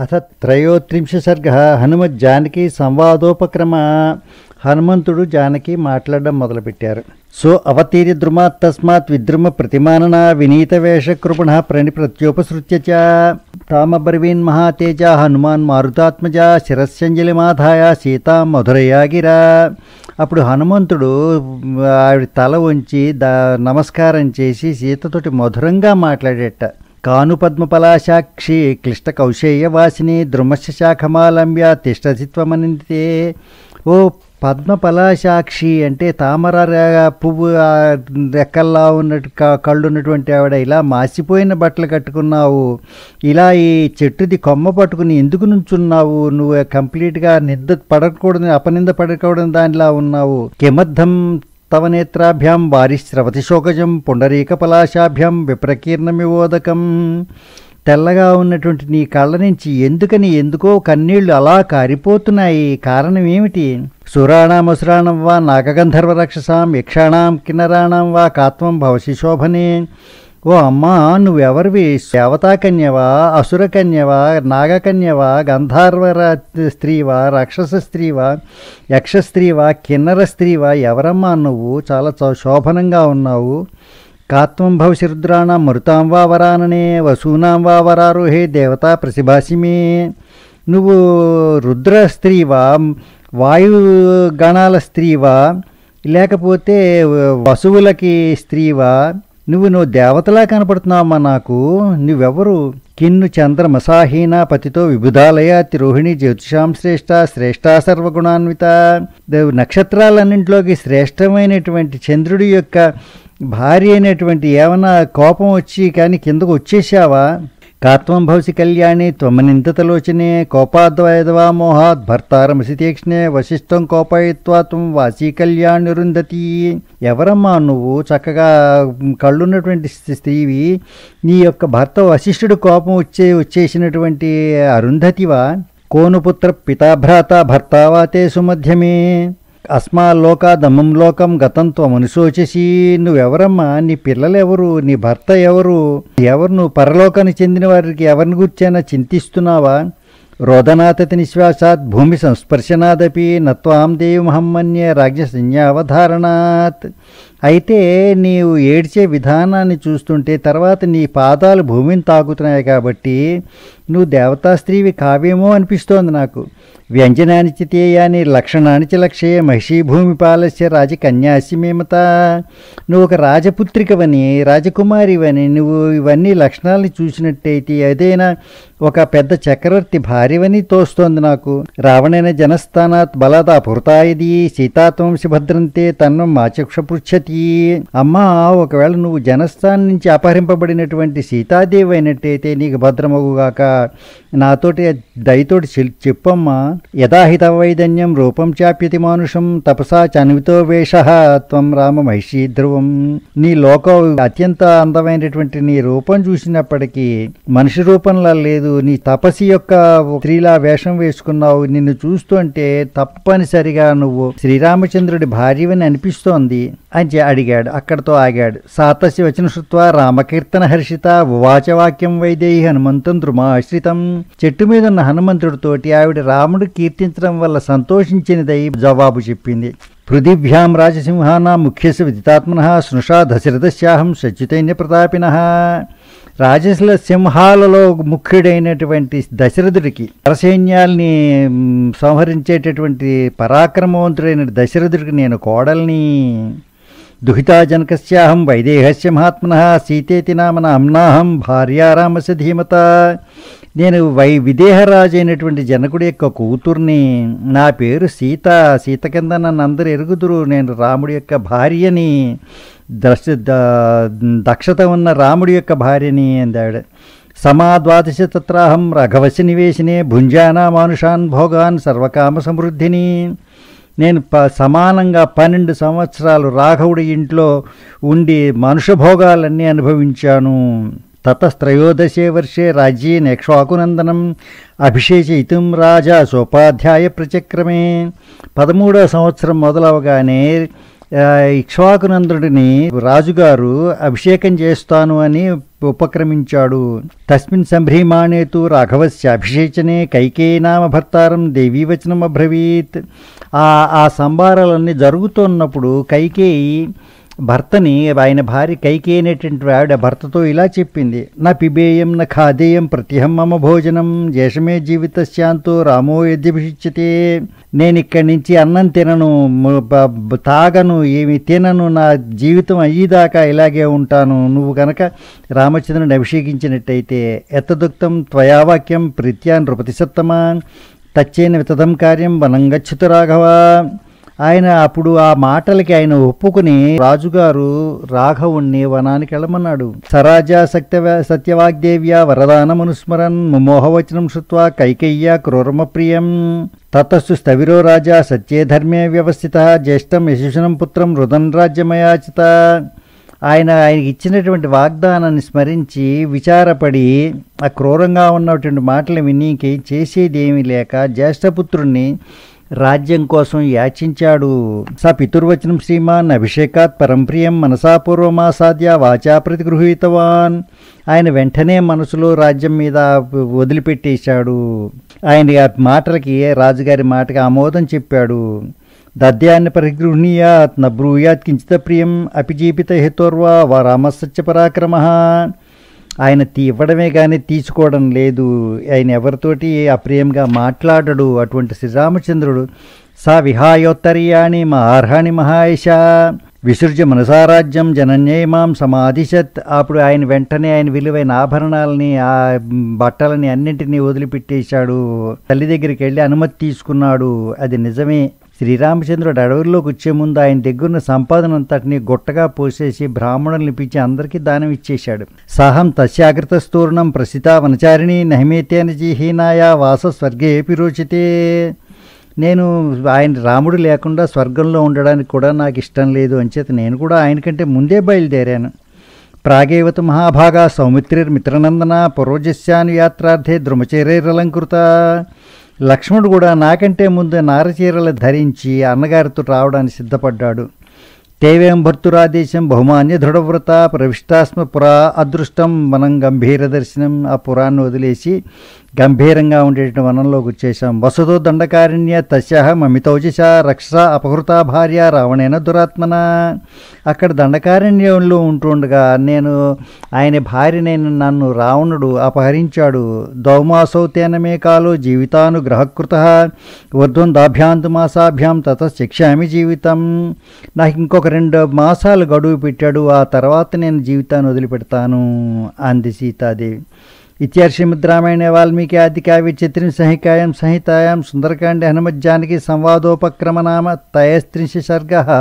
అథ త్రయోత్రింశ సర్గ హనుమత్ జానకి సంవాదోపక్రమ హనుమంతుడు జానకి మాట్లాడడం మొదలుపెట్టారు సో అవతీర్య ద్రుమాత్ తస్మాత్ విద్రుమ ప్రతిమానన వినీత వేషకృపణ ప్రణి ప్రత్యోపసృత్య తామబ్రవీన్ మహాతేజ హనుమాన్ మారుతాత్మజ శిరస్యంజలి మాధాయ సీతా మధురయాగిరా అప్పుడు హనుమంతుడు ఆవిడ తల ఉంచి దా నమస్కారం చేసి సీతతోటి మధురంగా మాట్లాడేట కానుపద్మపలాశాక్షి కౌశేయవాసిని ద్రుమశ శాఖమాలంబ్య తిష్టసిత్వమనితే ఓ పద్మపలాశాక్షి అంటే తామర పువ్వు రెక్కల్లా ఉన్నట్టు కళ్ళు ఉన్నటువంటి ఆవిడ ఇలా మాసిపోయిన బట్టలు కట్టుకున్నావు ఇలా ఈ చెట్టుది కొమ్మ పట్టుకుని ఎందుకు నుంచున్నావు నువ్వు కంప్లీట్గా నిద్ర పడకూడదు అపనింద పడకూడదు దానిలా ఉన్నావు కిమర్థం తవ నేత్రాభ్యాం వారిశ్రవతిశోకజం పుండరీకపలాశాభ్యాం విప్రకీర్ణమివోదకం తెల్లగా ఉన్నటువంటి నీ కళ్ళ నుంచి ఎందుకని ఎందుకో కన్నీళ్లు అలా కారిపోతున్నాయి కారణం ఏమిటి సురాణామసురాణం వా నాగగంధర్వ రక్షసాం యక్షాణాం కిన్నరాణం వా కాత్వం భవశిశోభనే ఓ అమ్మా నువ్వెవరివి దేవతాకన్యవా అసురకన్యవా నాగకన్యవా గంధార్వర స్త్రీవా రాక్షస స్త్రీవా యక్ష స్త్రీవా కిన్నర స్త్రీవా ఎవరమ్మా నువ్వు చాలా శోభనంగా ఉన్నావు కాత్వం భవిషరుద్రాణ మృతాం వా వరాననే వసూనాం వా వరారోహే దేవతా ప్రసిభాషిమే నువ్వు రుద్ర స్త్రీవా వాయు గణాల స్త్రీవా లేకపోతే వసువులకి స్త్రీవా నువ్వు నువ్వు దేవతలా కనపడుతున్నావమ్మా నాకు నువ్వెవరు కిన్ను చంద్ర మసాహీన పతితో విబుధాలయాతి రోహిణి జ్యోతిషాం శ్రేష్ట శ్రేష్ట సర్వగుణాన్విత నక్షత్రాలన్నింటిలోకి శ్రేష్టమైనటువంటి చంద్రుడి యొక్క భార్య అయినటువంటి ఏమైనా కోపం వచ్చి కానీ కిందకు వచ్చేసావా కాత్వంభవసి కళ్యాణి త్వమనిందితలోచనే కోపాద్వయద్వా మోహాద్ భర్తారమసి తీక్ష్ణే వశిష్టం కోపయిత్వా త్వం వాసీ కళ్యాణి రుంధతి ఎవరమ్మా నువ్వు చక్కగా కళ్ళున్నటువంటి స్త్రీవి నీ యొక్క భర్త వశిష్ఠుడు కోపం వచ్చే వచ్చేసినటువంటి అరుంధతివా కోనుపుత్ర పితాభ్రాత భర్తావాతే సుమధ్యమే అస్మాల్లోక దమ్మం లోకం గతంతో మనుషోచేసి నువ్వెవరమ్మా నీ పిల్లలెవరు నీ భర్త ఎవరు ఎవరు నువ్వు పరలోకానికి చెందిన వారికి ఎవరిని గుర్చైనా చింతిస్తున్నావా రోదనాతతి నిశ్వాసాత్ భూమి సంస్పర్శనాదపి నత్వాం దేవిమహమ్మన్యే రాజ్య సంజ్ఞావధారణాత్ అయితే నీవు ఏడ్చే విధానాన్ని చూస్తుంటే తర్వాత నీ పాదాలు భూమిని తాకుతున్నాయి కాబట్టి నువ్వు దేవతా స్త్రీవి కావ్యమో అనిపిస్తోంది నాకు వ్యంజనానిచితేయాని లక్షణానిచ లక్ష్యే మహిషీభూమిపాలస్య రాజకన్యాసి మేమత నువ్వు ఒక రాజపుత్రికవని రాజకుమారివని నువ్వు ఇవన్నీ లక్షణాలని చూసినట్టయితే ఏదైనా ఒక పెద్ద చక్రవర్తి భార్యవని తోస్తోంది నాకు రావణైన జనస్థానాత్ బలాద అపృతాయిది భద్రంతే తన్నం మాచక్ష పృచ్చతి అమ్మా ఒకవేళ నువ్వు జనస్థానం నుంచి అపహరింపబడినటువంటి సీతాదేవి అయినట్టయితే నీకు భద్రమగుగాక నాతోటి దయతోటి చెప్పమ్మా యథాహిత వైదన్యం రూపం చాప్యతి మానుషం తపసా చనువితో వేష త్వం రామ మహిషీ ధ్రువం నీ లోకం అత్యంత అందమైనటువంటి నీ రూపం చూసినప్పటికీ మనిషి రూపంలా లేదు నీ తపస్సు యొక్క స్త్రీలా వేషం వేసుకున్నావు నిన్ను చూస్తుంటే తప్పనిసరిగా నువ్వు శ్రీరామచంద్రుడి భార్యవని అనిపిస్తోంది అని అడిగాడు అక్కడతో ఆగాడు సాతస్య వచన శృత్వ రామకీర్తన హర్షిత వాచవాక్యం వైదేహి ధృమాశ్రితం చెట్టు మీద ఉన్న హనుమంతుడితోటి ఆవిడ రాముడు కీర్తించడం వల్ల సంతోషించినదై జవాబు చెప్పింది పృథివ్యాం రాజసింహానా ముఖ్యస్య విదితాత్మన స్నుషా దశరథశ్యాహం సచ్యుతైన్య ప్రతాపిన రాజసుల సింహాలలో ముఖ్యుడైనటువంటి దశరథుడికి పరసైన్యాల్ని సంహరించేటటువంటి పరాక్రమవంతుడైన దశరథుడికి నేను కోడల్ని దుహితాజనకస్యాహం వైదేహస్య మహాత్మన సీతేతి నామన అమ్నాహం భార్యారామస ధీమత నేను వై విదేహరాజు అయినటువంటి జనకుడి యొక్క కూతుర్ని నా పేరు సీత సీత కింద నన్ను అందరు ఎరుగుదురు నేను రాముడి యొక్క భార్యని దశ దక్షత ఉన్న రాముడి యొక్క భార్యని అందావిడ సమాద్వాదశి తత్రాహం రఘవశి నివేశినే భుంజానా మానుషాన్ భోగాన్ సర్వకామ సమృద్ధిని నేను ప సమానంగా పన్నెండు సంవత్సరాలు రాఘవుడి ఇంట్లో ఉండి మనుషభోగాలన్నీ అనుభవించాను తతస్త్రయోదశే వర్షే రాజ్యే यक्ष्वाकुनन्दनम् అభిషేచయితం రాజా సోపాధ్యాయ ప్రచక్రమే పదమూడవ సంవత్సరం మొదలవగానే ఇక్ష్వాకునందుడిని రాజుగారు అభిషేకం చేస్తాను అని ఉపక్రమించాడు తస్మిన్ సంభ్రీమాణే తు రాఘవస్య అభిషేచనే నామ భర్తారం దేవీవచనం అబ్రవీత్ ఆ సంభారాలన్నీ జరుగుతున్నప్పుడు కైకేయి భర్తని ఆయన భార్య కైకి అనేటువంటి ఆవిడ భర్తతో ఇలా చెప్పింది నా పిబేయం నా ఖాదేయం ప్రతిహం మమ భోజనం జేషమే శాంతో రామో యద్యభిషిచ్యతే నేను ఇక్కడి నుంచి అన్నం తినను తాగను ఏమి తినను నా జీవితం అయ్యేదాకా ఇలాగే ఉంటాను నువ్వు కనుక రామచంద్రుని అభిషేకించినట్టయితే ఎత్తదుక్తం త్వయావాక్యం ప్రీత్యా నృపతి సప్తమా తచ్చేన వితదం కార్యం వనం రాఘవా ఆయన అప్పుడు ఆ మాటలకి ఆయన ఒప్పుకుని రాజుగారు రాఘవుణ్ణి వనానికి వెళ్ళమన్నాడు సరాజ సత్య సత్యవాగ్దేవ్య వరదానమనుస్మరన్ మోహవచనం శృత్వ కైకయ్య క్రూరమప్రియం తతస్సు స్థవిరో రాజా సత్యే ధర్మే వ్యవస్థిత జ్యేష్టం యశుషనం పుత్రం రుదన్ రాజ్యమయాచిత ఆయన ఆయనకి ఇచ్చినటువంటి వాగ్దానాన్ని స్మరించి విచారపడి ఆ క్రూరంగా ఉన్నటువంటి మాటలు విని చేసేది ఏమీ లేక జ్యేష్ఠపుత్రుణ్ణి రాజ్యం కోసం యాచించాడు స పితుర్వచనం శ్రీమాన్ అభిషేకాత్ పరంప్రియం మనసాపూర్వమాసాద్య వాచా ప్రతిగృహీతవాన్ ఆయన వెంటనే మనసులో రాజ్యం మీద వదిలిపెట్టేశాడు ఆయన మాటలకి రాజుగారి మాటకి ఆమోదం చెప్పాడు దద్యాన్ని పరిగృహణీయాత్ న బ్రూయాత్ కించిత ప్రియం అపిజీపిత హేతోర్వా వా రామసత్య పరాక్రమ ఆయన తీ ఇవ్వడమే కానీ తీసుకోవడం లేదు ఆయన ఎవరితోటి అప్రియంగా మాట్లాడడు అటువంటి శ్రీరామచంద్రుడు సా విహాయోత్తరీయాణి మా అర్హాణి మహాయిష విసృజ మనసారాజ్యం జనన్యమాం సమాధిషత్ అప్పుడు ఆయన వెంటనే ఆయన విలువైన ఆభరణాలని ఆ బట్టలని అన్నింటినీ వదిలిపెట్టేశాడు తల్లి దగ్గరికి వెళ్ళి అనుమతి తీసుకున్నాడు అది నిజమే శ్రీరామచంద్రుడు అడవుల్లోకి వచ్చే ముందు ఆయన దగ్గరున్న సంపాదన అంతటిని గుట్టగా పోసేసి బ్రాహ్మణులు నిపించి అందరికీ దానం ఇచ్చేశాడు సహం తస్యాగ్రత స్థూర్ణం ప్రసిత వనచారిణి నహిమేతేన జీహీనాయ వాస స్వర్గే రోచితే నేను ఆయన రాముడు లేకుండా స్వర్గంలో ఉండడానికి కూడా నాకు ఇష్టం లేదు అంచేత నేను కూడా ఆయనకంటే ముందే బయలుదేరాను ప్రాగేవత మహాభాగా మిత్రనందన పురోజస్యాను యాత్రార్థే ద్రుమచేరేరలంకృత లక్ష్మణుడు కూడా నాకంటే ముందు నారచీరలు ధరించి అన్నగారితో రావడానికి సిద్ధపడ్డాడు తేవేం భర్తురాదేశం బహుమాన్య దృఢవ్రత ప్రవిష్టాస్మ పురా అదృష్టం మనం గంభీర దర్శనం ఆ పురాన్ని వదిలేసి గంభీరంగా ఉండేటువంటి వనంలోకి వచ్చేసాం వసుతో దండకారిణ్య తస్యహ మమితౌజిష రక్షస అపహృత భార్య రావణేన దురాత్మన అక్కడ దండకారణ్యంలో ఉంటుండగా నేను ఆయన భార్యనైన నన్ను రావణుడు అపహరించాడు దౌమాసౌతేనమే కాలు జీవితాను గ్రహకృత వర్ధం దాభ్యాంతు మాసాభ్యాం తత శిక్షామి జీవితం నాకు ఇంకొక రెండు మాసాలు గడువు పెట్టాడు ఆ తర్వాత నేను జీవితాన్ని వదిలిపెడతాను అంది సీతాదేవి इत्यार्षिमद्रामायणे वाल्मीकियादिकाव्ये चतुर् संहिकायां संहितायां सुन्दरकाण्डे हनुमज्जानकी संवादोपक्रमनाम तयस्त्रिंश सर्गः